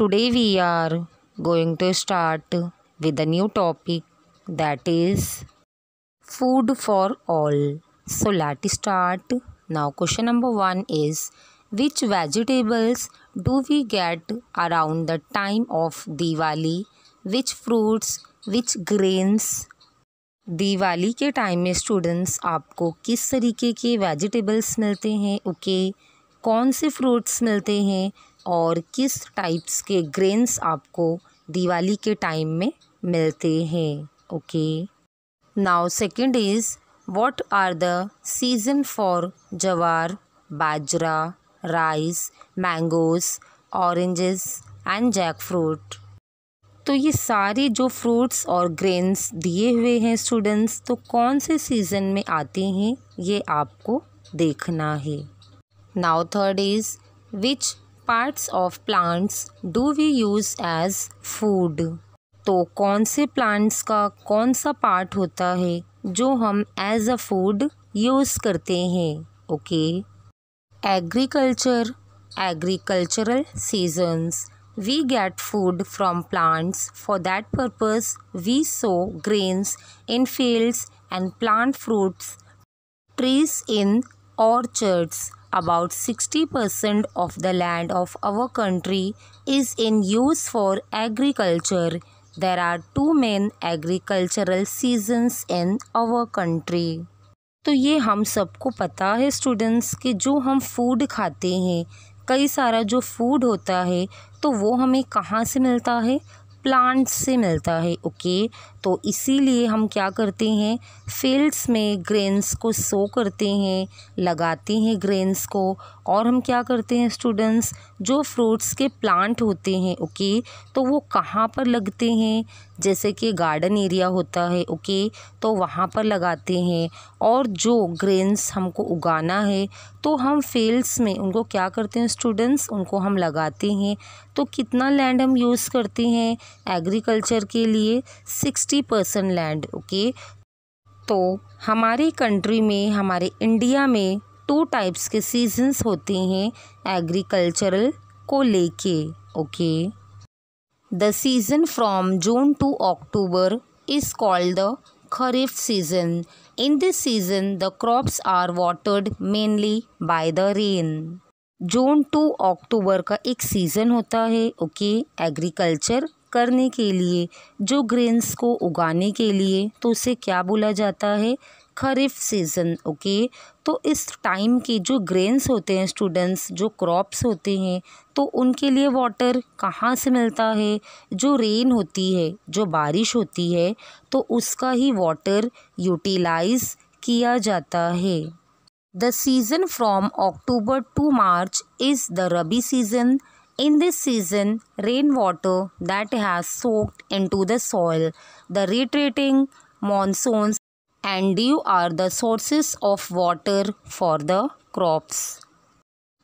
Today we are going to start with a new topic that is food for all. So let's start. Now question number 1 is which vegetables do we get around the time of Diwali? Which fruits, which grains? Diwali के time में students आपको किस तरीके के vegetables मिलते हैं okay okay, कौन से फ्रूट्स मिलते हैं और किस टाइप्स के ग्रेन्स आपको दिवाली के टाइम में मिलते हैं okay now second is are the season for jowar bajra rice mangoes oranges and jackfruit तो ये सारे जो फ्रूट्स और ग्रेन्स दिए हुए हैं स्टूडेंट्स तो कौन से सीज़न में आते हैं ये आपको देखना है now third is which parts of plants do we use as food तो कौन से प्लांट्स का कौन सा पार्ट होता है जो हम एज अ फूड यूज़ करते हैं okay agriculture agricultural seasons we get food from plants for that purpose we sow grains in fields and plant fruits trees in orchards about 60% of the land of our country is in use for agriculture. There are two main agricultural seasons in our country. तो ये हम सबको पता है students कि जो हम food खाते हैं कई सारा जो फूड होता है तो वो हमें कहाँ से मिलता है प्लांट से मिलता है ओके okay? तो इसीलिए हम क्या करते हैं फील्ड्स में ग्रेन्स को सो करते हैं लगाते हैं ग्रेन्स को और हम क्या करते हैं स्टूडेंट्स जो फ्रूट्स के प्लांट होते हैं ओके तो वो कहाँ पर लगते हैं जैसे कि गार्डन एरिया होता है ओके तो वहाँ पर लगाते हैं और जो ग्रेन्स हमको उगाना है तो हम फील्ड्स में उनको क्या करते हैं स्टूडेंट्स उनको हम लगाते हैं तो कितना लैंड हम यूज़ करते हैं एग्रीकल्चर के लिए six sixty percent land okay तो हमारी कंट्री में हमारे इंडिया में टू टाइप्स के सीजन्स होते हैं एग्रीकल्चरल को लेके okay the season from June to October is called the kharif season in this season the crops are watered mainly by the rain June to October का एक सीज़न होता है ओके एग्रीकल्चर करने के लिए जो ग्रेन्स को उगाने के लिए तो उसे क्या बोला जाता है खरीफ सीज़न ओके तो इस टाइम के जो ग्रेन्स होते हैं स्टूडेंट्स जो क्रॉप्स होते हैं तो उनके लिए वाटर कहाँ से मिलता है जो रेन होती है जो बारिश होती है तो उसका ही वाटर यूटिलाइज़ किया जाता है the season from October to March is the rabi season In this season, rain water that has soaked into the soil, the retreating monsoons and dew are the sources of water for the crops.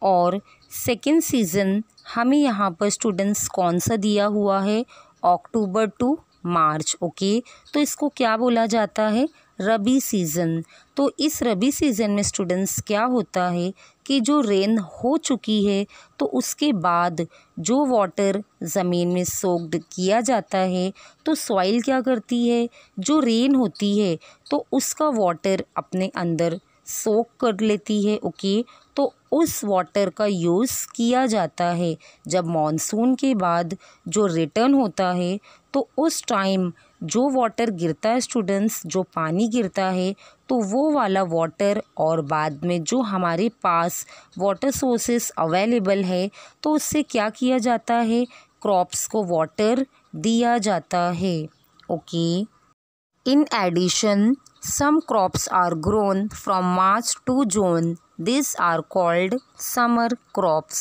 और second season हमें यहाँ पर students कौन सा दिया हुआ है अक्टूबर to March okay तो इसको क्या बोला जाता है रबी सीज़न तो इस रबी सीज़न में स्टूडेंट्स क्या होता है कि जो रेन हो चुकी है तो उसके बाद जो वाटर ज़मीन में सोक्ड किया जाता है तो सॉइल क्या करती है जो रेन होती है तो उसका वाटर अपने अंदर सोक कर लेती है ओके तो उस वाटर का यूज़ किया जाता है जब मॉनसून के बाद जो रिटर्न होता है तो उस टाइम जो वाटर गिरता है स्टूडेंट्स जो पानी गिरता है तो वो वाला वाटर और बाद में जो हमारे पास वाटर सोर्सेस अवेलेबल है तो उससे क्या किया जाता है क्रॉप्स को वाटर दिया जाता है okay in addition some crops are grown from March to June this are called summer crops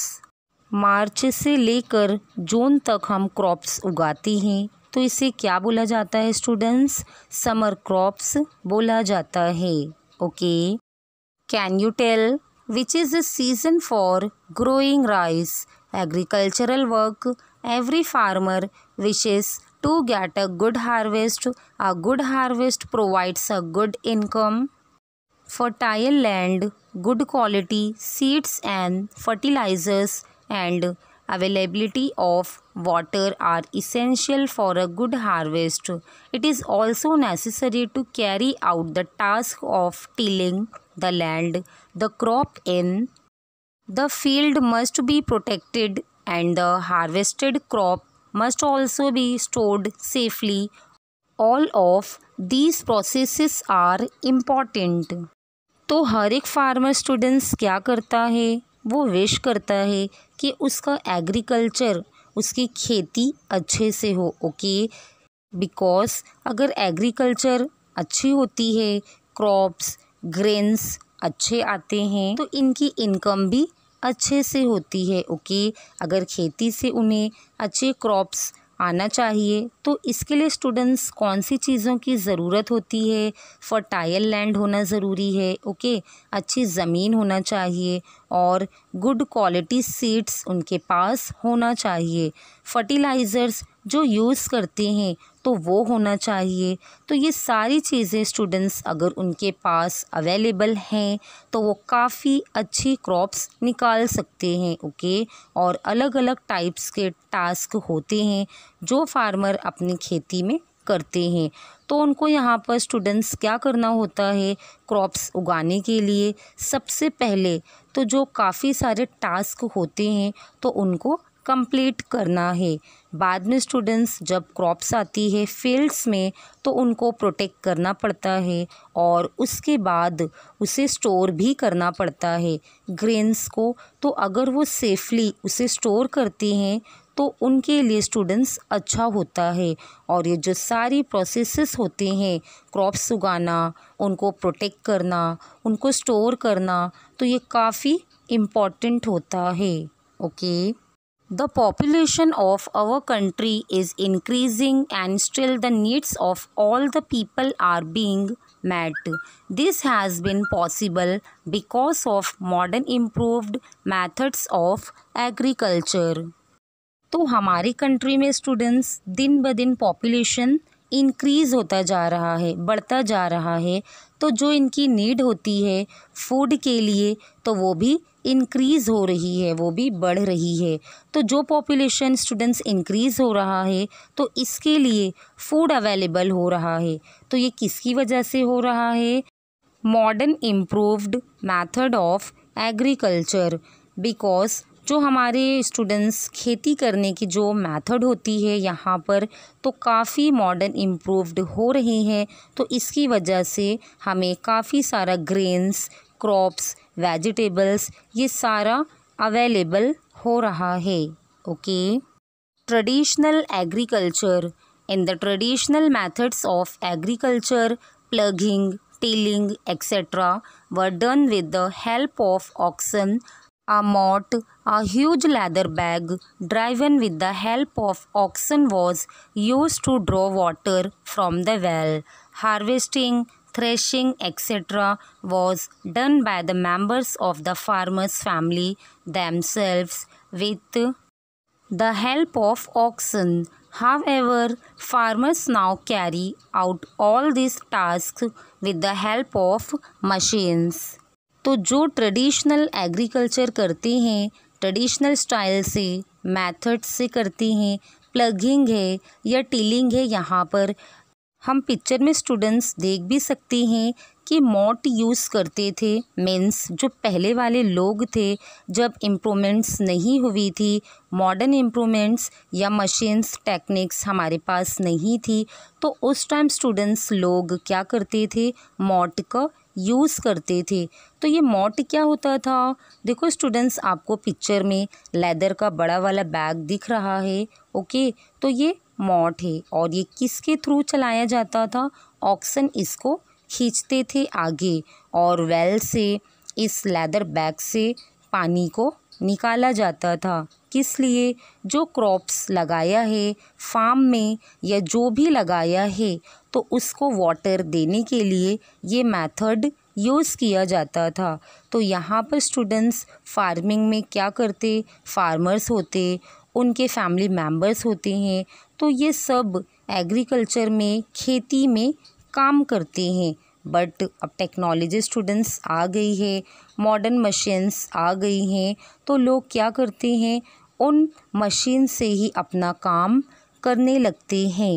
March से लेकर जून तक हम क्रॉप्स उगाते हैं तो इसे क्या बोला जाता है स्टूडेंट्स समर क्रॉप्स बोला जाता है okay can you tell which is a season for growing rice agricultural work every farmer wishes to get a good harvest a good harvest provides a good income fertile land good quality seeds and fertilisers and availability of water are essential for a good harvest. It is also necessary to carry out the task of tilling the land. The crop in the field must be protected and the harvested crop must also be stored safely. All of these processes are important. तो हर एक farmer students क्या करता है वो wish करता है कि उसका एग्रीकल्चर उसकी खेती अच्छे से हो ओके बिकॉज अगर एग्रीकल्चर अच्छी होती है क्रॉप्स ग्रेन्स अच्छे आते हैं तो इनकी इनकम भी अच्छे से होती है ओके अगर खेती से उन्हें अच्छे क्रॉप्स आना चाहिए तो इसके लिए स्टूडेंट्स कौन सी चीज़ों की ज़रूरत होती है फर्टाइल लैंड होना ज़रूरी है ओके अच्छी ज़मीन होना चाहिए और गुड क्वालिटी सीड्स उनके पास होना चाहिए फर्टिलाइज़र्स जो यूज़ करते हैं तो वो होना चाहिए तो ये सारी चीज़ें स्टूडेंट्स अगर उनके पास अवेलेबल हैं तो वो काफ़ी अच्छी क्रॉप्स निकाल सकते हैं ओके और अलग अलग टाइप्स के टास्क होते हैं जो फार्मर अपनी खेती में करते हैं तो उनको यहाँ पर स्टूडेंट्स क्या करना होता है क्रॉप्स उगाने के लिए सबसे पहले तो जो काफ़ी सारे टास्क होते हैं तो उनको कंप्लीट करना है बाद में स्टूडेंट्स जब क्रॉप्स आती है फील्ड्स में तो उनको प्रोटेक्ट करना पड़ता है और उसके बाद उसे स्टोर भी करना पड़ता है ग्रेन्स को तो अगर वो सेफली उसे स्टोर करती हैं तो उनके लिए स्टूडेंट्स अच्छा होता है और ये जो सारी प्रोसेसेस होते हैं क्रॉप्स उगाना उनको प्रोटेक्ट करना उनको स्टोर करना तो ये काफ़ी इम्पॉर्टेंट होता है okay okay? The population of our country is increasing and still the needs of all the people are being met. This has been possible because of modern improved methods of agriculture. तो हमारी country में students दिन ब दिन population increase होता जा रहा है बढ़ता जा रहा है तो जो इनकी नीड होती है फूड के लिए तो वो भी इनक्रीज़ हो रही है वो भी बढ़ रही है तो जो पॉपुलेशन स्टूडेंट्स इंक्रीज़ हो रहा है तो इसके लिए फूड अवेलेबल हो रहा है तो ये किसकी वजह से हो रहा है modern improved method of agriculture because जो हमारे स्टूडेंट्स खेती करने की जो मेथड होती है यहाँ पर तो काफ़ी मॉडर्न इम्प्रूव्ड हो रही हैं तो इसकी वजह से हमें काफ़ी सारा ग्रेन्स क्रॉप्स वेजिटेबल्स ये सारा अवेलेबल हो रहा है okay traditional agriculture in the traditional methods of agriculture ploughing tilling etcetera were done with the help of oxen a mot a huge leather bag driven with the help of oxen was use to draw water from the well harvesting threshing, etc., was done by the members of the farmer's family themselves with the help of oxen. However, farmers now carry out all these tasks with the help of machines. तो जो traditional agriculture करते हैं traditional style से method से करते हैं plugging है या टीलिंग है यहाँ पर हम पिक्चर में स्टूडेंट्स देख भी सकते हैं कि मॉट यूज़ करते थे मीन्स जो पहले वाले लोग थे जब इम्प्रूवमेंट्स नहीं हुई थी मॉडर्न इम्प्रूवमेंट्स या मशीन्स टेक्निक्स हमारे पास नहीं थी तो उस टाइम स्टूडेंट्स लोग क्या करते थे मॉट का यूज़ करते थे तो ये मॉट क्या होता था देखो स्टूडेंट्स आपको पिक्चर में लेदर का बड़ा वाला बैग दिख रहा है ओके तो ये मॉट है और ये किसके थ्रू चलाया जाता था ऑक्सन इसको खींचते थे आगे और वेल से इस लेदर बैग से पानी को निकाला जाता था किस लिए जो क्रॉप्स लगाया है फार्म में या जो भी लगाया है तो उसको वाटर देने के लिए ये मेथड यूज़ किया जाता था तो यहाँ पर स्टूडेंट्स फार्मिंग में क्या करते फार्मर्स होते उनके फैमिली मेम्बर्स होते हैं तो ये सब एग्रीकल्चर में खेती में काम करते हैं बट अब टेक्नोलॉजी स्टूडेंट्स आ गई है मॉडर्न मशीन्स आ गई हैं तो लोग क्या करते हैं उन मशीन से ही अपना काम करने लगते हैं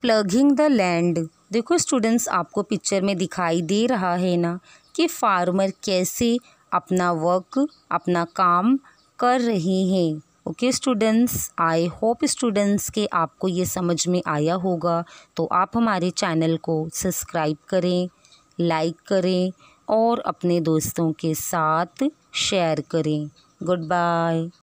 प्लगिंग द लैंड देखो स्टूडेंट्स आपको पिक्चर में दिखाई दे रहा है ना कि फार्मर कैसे अपना वर्क अपना काम कर रहे हैं okay students I hope students के आपको ये समझ में आया होगा तो आप हमारे चैनल को सब्सक्राइब करें लाइक करें और अपने दोस्तों के साथ शेयर करें गुड बाय